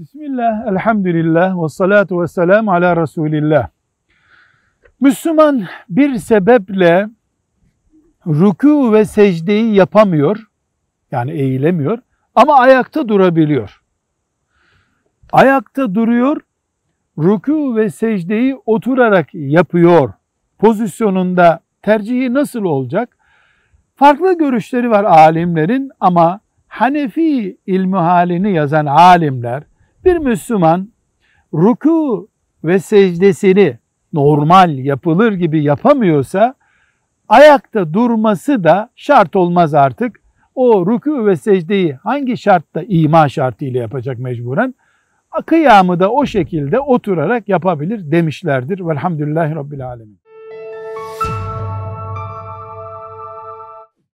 Bismillah, elhamdülillah ve salatu ve selam ala Resulillah. Müslüman bir sebeple ruku ve secdeyi yapamıyor, yani eğilemiyor ama ayakta durabiliyor. Ayakta duruyor, ruku ve secdeyi oturarak yapıyor pozisyonunda tercihi nasıl olacak? Farklı görüşleri var alimlerin ama Hanefi ilmi halini yazan alimler bir Müslüman ruku ve secdesini normal yapılır gibi yapamıyorsa ayakta durması da şart olmaz artık. O ruku ve secdeyi hangi şartta ima şartıyla yapacak mecburen? Kıyamı da o şekilde oturarak yapabilir demişlerdir. Velhamdülillahi Rabbil Alemin.